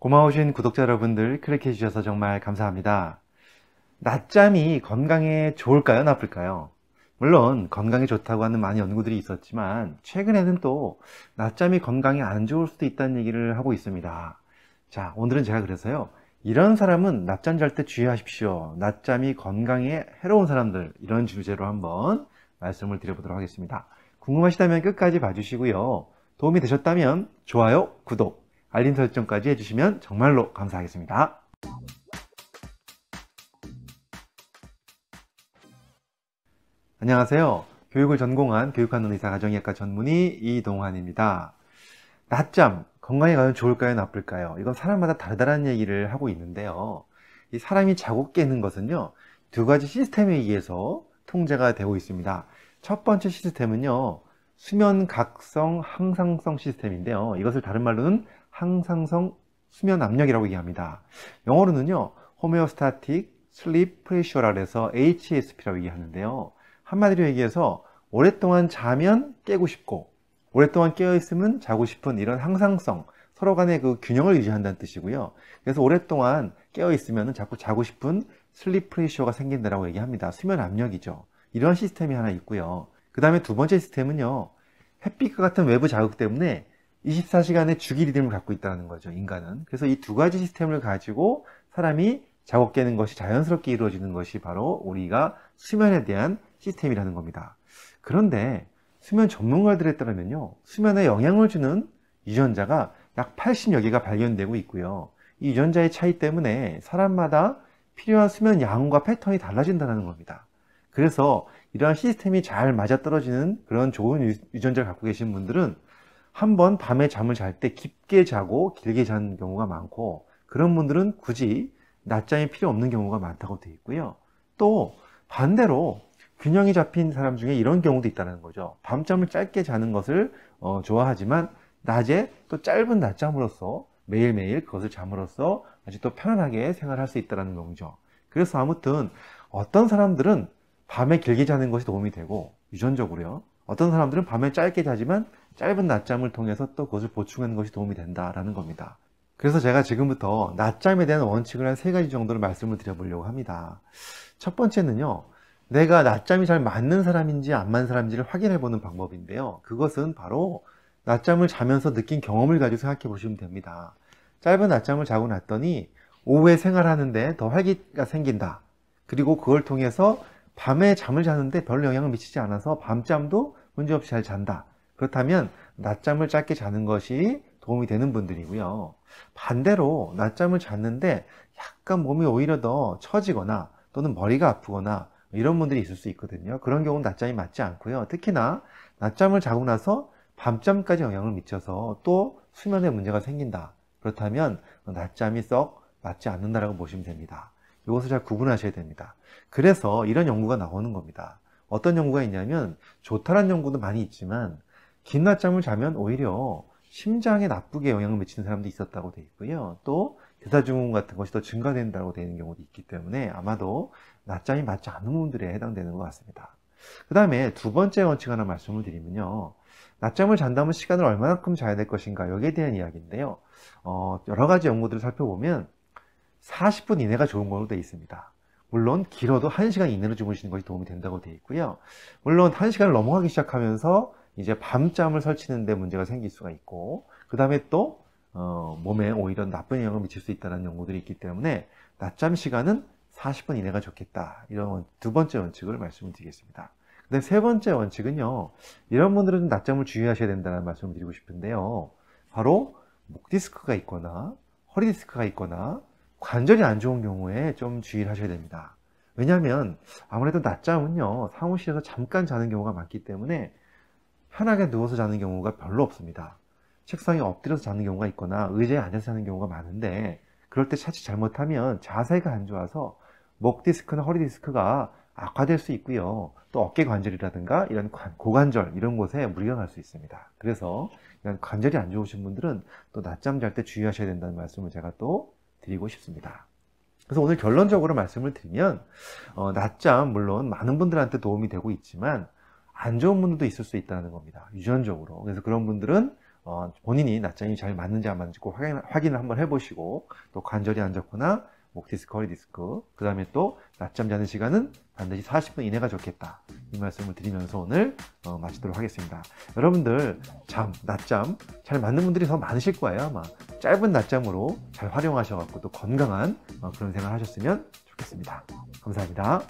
고마우신 구독자 여러분들 클릭해 주셔서 정말 감사합니다. 낮잠이 건강에 좋을까요? 나쁠까요? 물론 건강에 좋다고 하는 많은 연구들이 있었지만 최근에는 또 낮잠이 건강에 안 좋을 수도 있다는 얘기를 하고 있습니다. 자 오늘은 제가 그래서요 이런 사람은 낮잠 잘 때 주의하십시오. 낮잠이 건강에 해로운 사람들 이런 주제로 한번 말씀을 드려보도록 하겠습니다. 궁금하시다면 끝까지 봐주시고요. 도움이 되셨다면 좋아요, 구독 알림 설정까지 해주시면 정말로 감사하겠습니다. 안녕하세요. 교육을 전공한 교육하는 의사 가정의학과 전문의 이동환입니다. 낮잠, 건강에 가연 좋을까요? 나쁠까요? 이건 사람마다 다르다는 얘기를 하고 있는데요. 이 사람이 자고 깨는 것은요, 두 가지 시스템에 의해서 통제가 되고 있습니다. 첫 번째 시스템은요, 수면 각성 항상성 시스템인데요. 이것을 다른 말로는 항상성 수면 압력이라고 얘기합니다. 영어로는요, 호메오스타틱 슬립 프레셔라고 해서 HSP라고 얘기하는데요. 한마디로 얘기해서 오랫동안 자면 깨고 싶고 오랫동안 깨어있으면 자고 싶은 이런 항상성 서로 간의 그 균형을 유지한다는 뜻이고요. 그래서 오랫동안 깨어있으면 자꾸 자고 싶은 슬립 프레셔가 생긴다라고 얘기합니다. 수면 압력이죠. 이런 시스템이 하나 있고요. 그 다음에 두 번째 시스템은요. 햇빛과 같은 외부 자극 때문에 24시간의 주기 리듬을 갖고 있다는 거죠, 인간은. 그래서 이 두 가지 시스템을 가지고 사람이 작업깨는 것이 자연스럽게 이루어지는 것이 바로 우리가 수면에 대한 시스템이라는 겁니다. 그런데 수면 전문가들에 따르면요, 수면에 영향을 주는 유전자가 약 80여 개가 발견되고 있고요. 이 유전자의 차이 때문에 사람마다 필요한 수면 양과 패턴이 달라진다는 겁니다. 그래서 이러한 시스템이 잘 맞아떨어지는 그런 좋은 유전자를 갖고 계신 분들은 한번 밤에 잠을 잘 때 깊게 자고 길게 자는 경우가 많고 그런 분들은 굳이 낮잠이 필요 없는 경우가 많다고 되어 있고요. 또 반대로 균형이 잡힌 사람 중에 이런 경우도 있다는 거죠. 밤잠을 짧게 자는 것을 어, 좋아하지만 낮에 또 짧은 낮잠으로써 매일매일 그것을 잠으로써 아주 또 편안하게 생활할 수 있다는 거죠 그래서 아무튼 어떤 사람들은 밤에 길게 자는 것이 도움이 되고 유전적으로요. 어떤 사람들은 밤에 짧게 자지만 짧은 낮잠을 통해서 또 그것을 보충하는 것이 도움이 된다라는 겁니다. 그래서 제가 지금부터 낮잠에 대한 원칙을 한 세 가지 정도로 말씀을 드려보려고 합니다. 첫 번째는요, 내가 낮잠이 잘 맞는 사람인지 안 맞는 사람인지를 확인해 보는 방법인데요. 그것은 바로 낮잠을 자면서 느낀 경험을 가지고 생각해 보시면 됩니다. 짧은 낮잠을 자고 났더니 오후에 생활하는데 더 활기가 생긴다. 그리고 그걸 통해서 밤에 잠을 자는데 별 영향을 미치지 않아서 밤잠도 문제없이 잘 잔다. 그렇다면 낮잠을 짧게 자는 것이 도움이 되는 분들이고요. 반대로 낮잠을 잤는데 약간 몸이 오히려 더 처지거나 또는 머리가 아프거나 이런 분들이 있을 수 있거든요. 그런 경우는 낮잠이 맞지 않고요. 특히나 낮잠을 자고 나서 밤잠까지 영향을 미쳐서 또 수면에 문제가 생긴다. 그렇다면 낮잠이 썩 맞지 않는다라고 보시면 됩니다. 이것을 잘 구분하셔야 됩니다. 그래서 이런 연구가 나오는 겁니다. 어떤 연구가 있냐면 좋다란 연구도 많이 있지만 긴 낮잠을 자면 오히려 심장에 나쁘게 영향을 미치는 사람도 있었다고 돼 있고요. 또 대사증후군 같은 것이 더 증가된다고 되는 경우도 있기 때문에 아마도 낮잠이 맞지 않는 분들에 해당되는 것 같습니다. 그 다음에 두 번째 원칙 하나 말씀을 드리면요. 낮잠을 잔다면 시간을 얼마만큼 자야 될 것인가 여기에 대한 이야기인데요. 어, 여러 가지 연구들을 살펴보면 40분 이내가 좋은 걸로 되어 있습니다. 물론 길어도 1시간 이내로 주무시는 것이 도움이 된다고 되어 있고요. 물론 1시간을 넘어가기 시작하면서 이제 밤잠을 설치는데 문제가 생길 수가 있고 그 다음에 또 어, 몸에 오히려 나쁜 영향을 미칠 수 있다는 연구들이 있기 때문에 낮잠 시간은 40분 이내가 좋겠다 이런 두 번째 원칙을 말씀을 드리겠습니다 근데 세 번째 원칙은요 이런 분들은 낮잠을 주의하셔야 된다는 말씀을 드리고 싶은데요 바로 목 디스크가 있거나 허리 디스크가 있거나 관절이 안 좋은 경우에 좀 주의를 하셔야 됩니다 왜냐하면 아무래도 낮잠은요 사무실에서 잠깐 자는 경우가 많기 때문에 편하게 누워서 자는 경우가 별로 없습니다. 책상에 엎드려서 자는 경우가 있거나 의자에 앉아서 자는 경우가 많은데 그럴 때 차치 잘못하면 자세가 안 좋아서 목 디스크나 허리 디스크가 악화될 수 있고요. 또 어깨 관절이라든가 이런 고관절 이런 곳에 무리가 갈 수 있습니다. 그래서 이런 관절이 안 좋으신 분들은 또 낮잠 잘 때 주의하셔야 된다는 말씀을 제가 또 드리고 싶습니다. 그래서 오늘 결론적으로 말씀을 드리면 어, 낮잠 물론 많은 분들한테 도움이 되고 있지만 안 좋은 분들도 있을 수 있다는 겁니다. 유전적으로. 그래서 그런 분들은 어, 본인이 낮잠이잘 맞는지 안 맞는지 꼭 확인, 확인을 한번 해보시고 또 관절이 안 좋거나 목 디스크, 허리 디스크 그 다음에 또 낮잠 자는 시간은 반드시 40분 이내가 좋겠다 이 말씀을 드리면서 오늘 어, 마치도록 하겠습니다 여러분들 잠, 낮잠 잘 맞는 분들이 더 많으실 거예요 아마 짧은 낮잠으로 잘 활용하셔갖고 또 건강한 어, 그런 생활 하셨으면 좋겠습니다 감사합니다